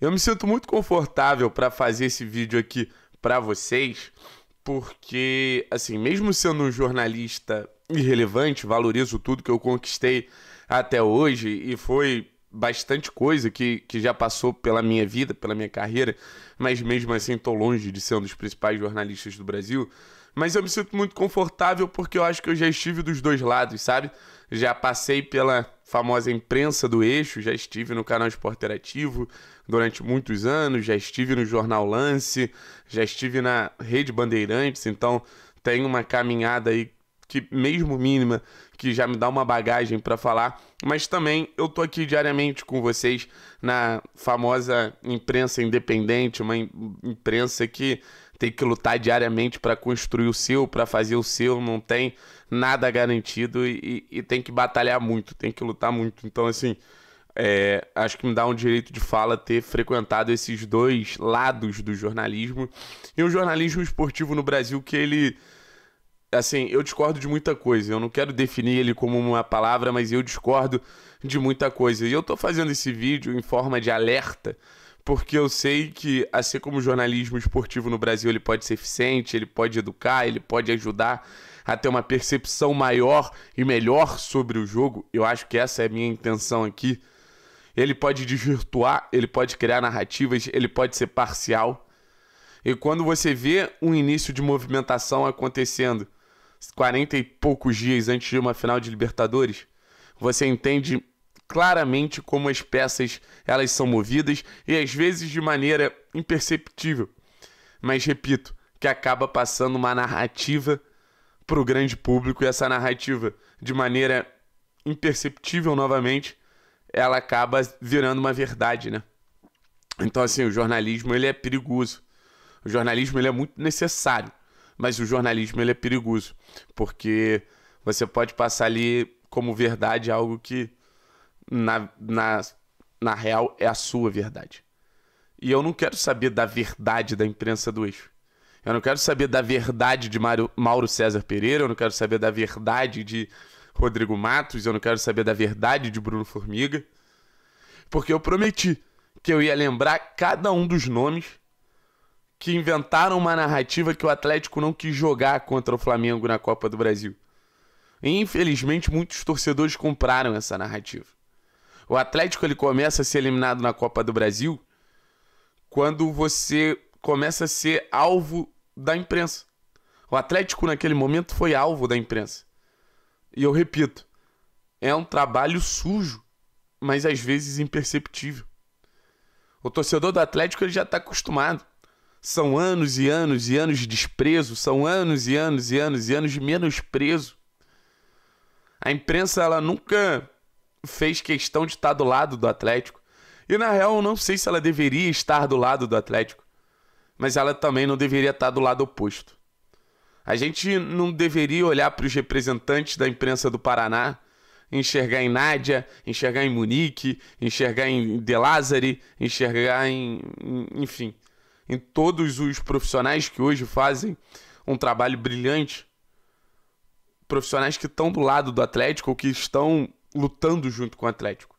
Eu me sinto muito confortável para fazer esse vídeo aqui para vocês, porque, assim, mesmo sendo um jornalista irrelevante, valorizo tudo que eu conquistei até hoje e foi bastante coisa que, que já passou pela minha vida, pela minha carreira, mas mesmo assim estou longe de ser um dos principais jornalistas do Brasil. Mas eu me sinto muito confortável porque eu acho que eu já estive dos dois lados, sabe? Já passei pela famosa imprensa do eixo, já estive no canal Esporte Interativo durante muitos anos, já estive no Jornal Lance, já estive na Rede Bandeirantes, então tem uma caminhada aí que mesmo mínima que já me dá uma bagagem para falar, mas também eu tô aqui diariamente com vocês na famosa imprensa independente, uma imprensa que tem que lutar diariamente para construir o seu, para fazer o seu, não tem nada garantido e, e, tem que batalhar muito, tem que lutar muito. Então, assim, é, acho que me dá um direito de fala ter frequentado esses dois lados do jornalismo e o jornalismo esportivo no Brasil que ele. Assim, eu discordo de muita coisa. Eu não quero definir ele como uma palavra, mas eu discordo de muita coisa. E eu estou fazendo esse vídeo em forma de alerta porque eu sei que, assim como o jornalismo esportivo no Brasil, ele pode ser eficiente, ele pode educar, ele pode ajudar a ter uma percepção maior e melhor sobre o jogo. Eu acho que essa é a minha intenção aqui. Ele pode desvirtuar, ele pode criar narrativas, ele pode ser parcial. E quando você vê um início de movimentação acontecendo 40 e poucos dias antes de uma final de Libertadores, você entende claramente como as peças elas são movidas e às vezes de maneira imperceptível. Mas repito, que acaba passando uma narrativa para o grande público e essa narrativa de maneira imperceptível novamente, ela acaba virando uma verdade, né? Então assim, o jornalismo ele é perigoso. O jornalismo ele é muito necessário, mas o jornalismo ele é perigoso, porque você pode passar ali como verdade algo que na, na, na real, é a sua verdade. E eu não quero saber da verdade da imprensa do eixo. Eu não quero saber da verdade de Mário, Mauro César Pereira, eu não quero saber da verdade de Rodrigo Matos, eu não quero saber da verdade de Bruno Formiga. Porque eu prometi que eu ia lembrar cada um dos nomes que inventaram uma narrativa que o Atlético não quis jogar contra o Flamengo na Copa do Brasil. E, infelizmente, muitos torcedores compraram essa narrativa. O Atlético ele começa a ser eliminado na Copa do Brasil quando você começa a ser alvo da imprensa. O Atlético naquele momento foi alvo da imprensa. E eu repito, é um trabalho sujo, mas às vezes imperceptível. O torcedor do Atlético ele já está acostumado. São anos e anos e anos de desprezo, são anos e anos e anos e anos de menosprezo. A imprensa ela nunca fez questão de estar do lado do Atlético. E na real, eu não sei se ela deveria estar do lado do Atlético, mas ela também não deveria estar do lado oposto. A gente não deveria olhar para os representantes da imprensa do Paraná, enxergar em Nádia, enxergar em Munique, enxergar em De Lázari, enxergar em, enfim, em todos os profissionais que hoje fazem um trabalho brilhante profissionais que estão do lado do Atlético, que estão lutando junto com o Atlético.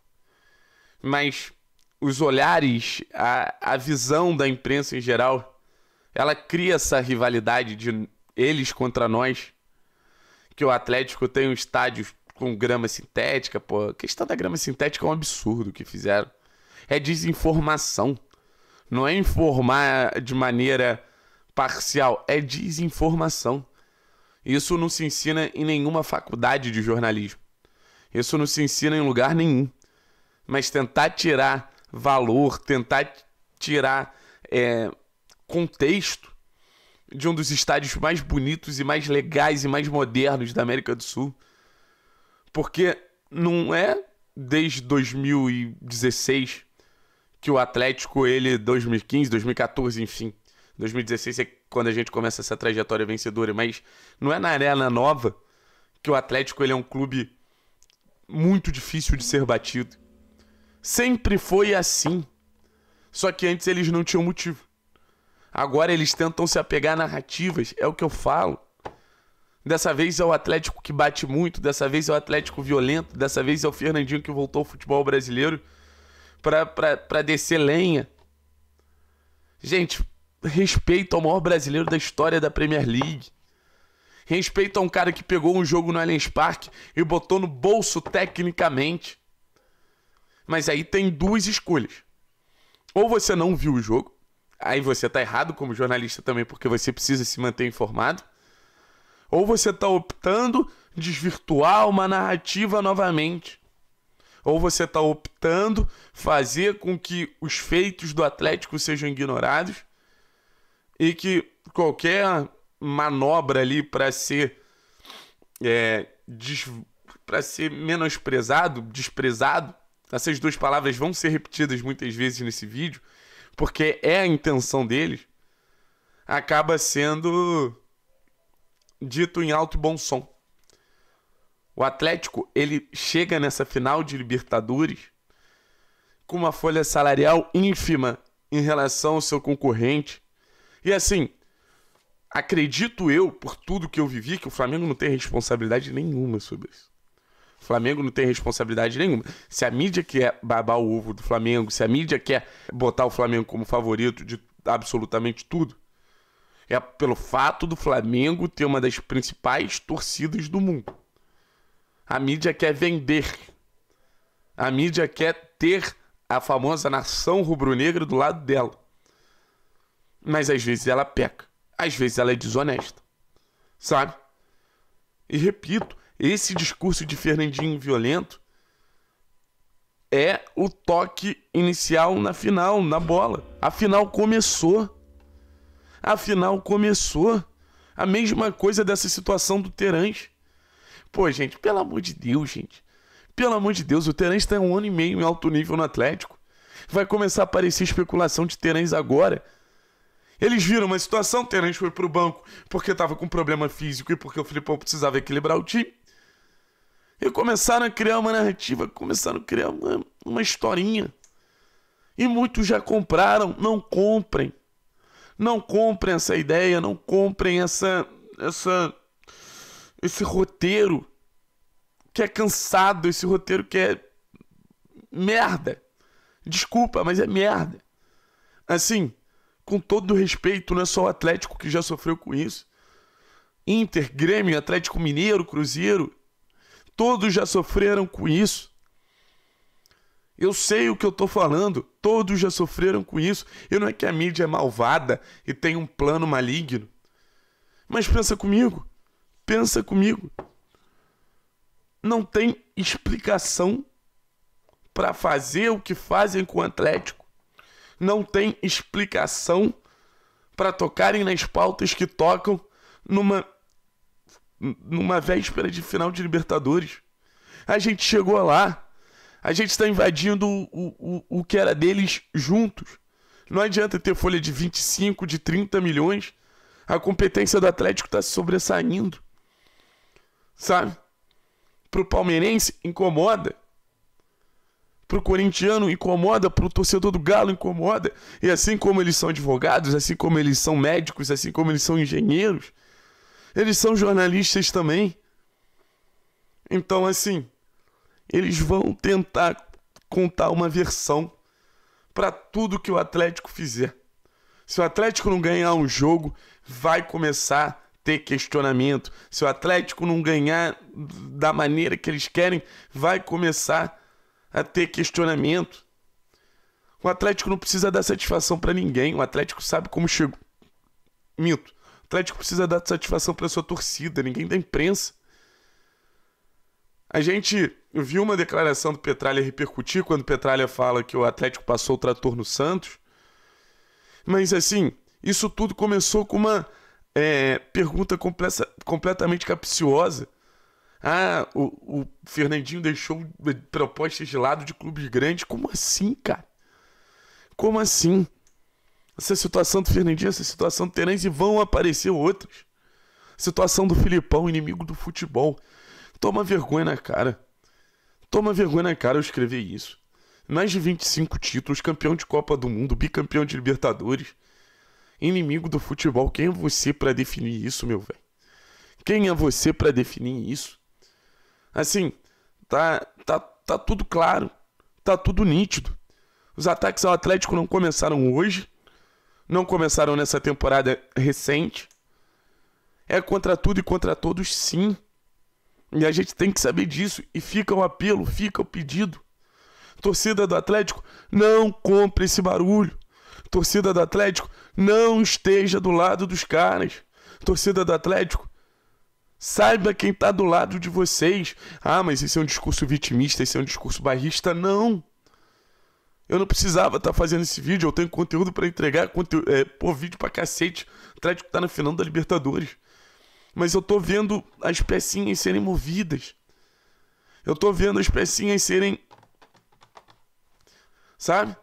Mas os olhares, a, a visão da imprensa em geral, ela cria essa rivalidade de eles contra nós. Que o Atlético tem um estádio com grama sintética, pô. A questão da grama sintética é um absurdo que fizeram. É desinformação. Não é informar de maneira parcial, é desinformação. Isso não se ensina em nenhuma faculdade de jornalismo. Isso não se ensina em lugar nenhum. Mas tentar tirar valor, tentar tirar é, contexto de um dos estádios mais bonitos e mais legais e mais modernos da América do Sul. Porque não é desde 2016 que o Atlético, ele 2015, 2014, enfim, 2016 é quando a gente começa essa trajetória vencedora, mas não é na Arena Nova que o Atlético ele é um clube muito difícil de ser batido. Sempre foi assim. Só que antes eles não tinham motivo. Agora eles tentam se apegar a narrativas, é o que eu falo. Dessa vez é o Atlético que bate muito, dessa vez é o Atlético violento, dessa vez é o Fernandinho que voltou ao futebol brasileiro para descer lenha. Gente, respeito ao maior brasileiro da história da Premier League. Respeito a um cara que pegou um jogo no Allianz Parque e botou no bolso tecnicamente. Mas aí tem duas escolhas. Ou você não viu o jogo, aí você tá errado como jornalista também, porque você precisa se manter informado. Ou você tá optando desvirtuar uma narrativa novamente. Ou você tá optando fazer com que os feitos do Atlético sejam ignorados e que qualquer manobra ali para ser é, des... para ser menosprezado, desprezado. Essas duas palavras vão ser repetidas muitas vezes nesse vídeo, porque é a intenção deles. Acaba sendo dito em alto e bom som. O Atlético, ele chega nessa final de Libertadores com uma folha salarial ínfima em relação ao seu concorrente. E assim, acredito eu, por tudo que eu vivi, que o Flamengo não tem responsabilidade nenhuma sobre isso. O Flamengo não tem responsabilidade nenhuma. Se a mídia quer babar o ovo do Flamengo, se a mídia quer botar o Flamengo como favorito de absolutamente tudo, é pelo fato do Flamengo ter uma das principais torcidas do mundo. A mídia quer vender. A mídia quer ter a famosa nação rubro-negra do lado dela. Mas às vezes ela peca às vezes ela é desonesta. Sabe? E repito, esse discurso de Fernandinho violento é o toque inicial na final, na bola. A final começou. A final começou. A mesma coisa dessa situação do Terãs. Pô, gente, pelo amor de Deus, gente. Pelo amor de Deus, o Terãs está um ano e meio em alto nível no Atlético. Vai começar a aparecer especulação de Terãs agora. Eles viram uma situação, o Terence foi pro banco porque tava com problema físico e porque o Filipão precisava equilibrar o time. E começaram a criar uma narrativa, começaram a criar uma, uma historinha. E muitos já compraram, não comprem. Não comprem essa ideia, não comprem essa essa esse roteiro que é cansado, esse roteiro que é merda. Desculpa, mas é merda. Assim, com todo respeito, não é só o Atlético que já sofreu com isso. Inter, Grêmio, Atlético Mineiro, Cruzeiro, todos já sofreram com isso. Eu sei o que eu tô falando, todos já sofreram com isso. E não é que a mídia é malvada e tem um plano maligno. Mas pensa comigo, pensa comigo. Não tem explicação para fazer o que fazem com o Atlético não tem explicação para tocarem nas pautas que tocam numa numa véspera de final de Libertadores. A gente chegou lá, a gente está invadindo o, o, o que era deles juntos. Não adianta ter folha de 25, de 30 milhões. A competência do Atlético está sobressaindo. Sabe? o palmeirense, incomoda pro corintiano incomoda, pro torcedor do Galo incomoda. E assim como eles são advogados, assim como eles são médicos, assim como eles são engenheiros, eles são jornalistas também. Então, assim, eles vão tentar contar uma versão para tudo que o Atlético fizer. Se o Atlético não ganhar um jogo, vai começar ter questionamento. Se o Atlético não ganhar da maneira que eles querem, vai começar a ter questionamento. O Atlético não precisa dar satisfação para ninguém. O Atlético sabe como chegou. Minto. O Atlético precisa dar satisfação para sua torcida, ninguém da imprensa. A gente viu uma declaração do Petralha repercutir quando Petralha fala que o Atlético passou o trator no Santos. Mas assim, isso tudo começou com uma é, pergunta completamente capciosa ah, o, o Fernandinho deixou propostas de lado de clubes grandes. Como assim, cara? Como assim? Essa situação do Fernandinho, essa situação do Terence, vão aparecer outros. Situação do Filipão, inimigo do futebol. Toma vergonha na cara. Toma vergonha na cara eu escrever isso. Mais de 25 títulos, campeão de Copa do Mundo, bicampeão de Libertadores. Inimigo do futebol, quem é você para definir isso, meu velho? Quem é você para definir isso? Assim, tá, tá, tá tudo claro, tá tudo nítido. Os ataques ao Atlético não começaram hoje, não começaram nessa temporada recente. É contra tudo e contra todos, sim. E a gente tem que saber disso. E fica o apelo, fica o pedido. Torcida do Atlético, não compre esse barulho. Torcida do Atlético, não esteja do lado dos caras. Torcida do Atlético, Saiba quem está do lado de vocês. Ah, mas esse é um discurso vitimista, esse é um discurso barrista. Não! Eu não precisava estar tá fazendo esse vídeo, eu tenho conteúdo para entregar, conteúdo, é, pô, vídeo para cacete, atrás de que tá na final da Libertadores. Mas eu tô vendo as pecinhas serem movidas. Eu tô vendo as pecinhas serem. Sabe?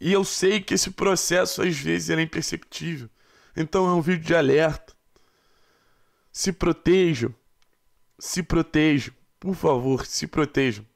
E eu sei que esse processo às vezes é imperceptível. Então é um vídeo de alerta. Se protejam. Se protejam. Por favor, se protejam.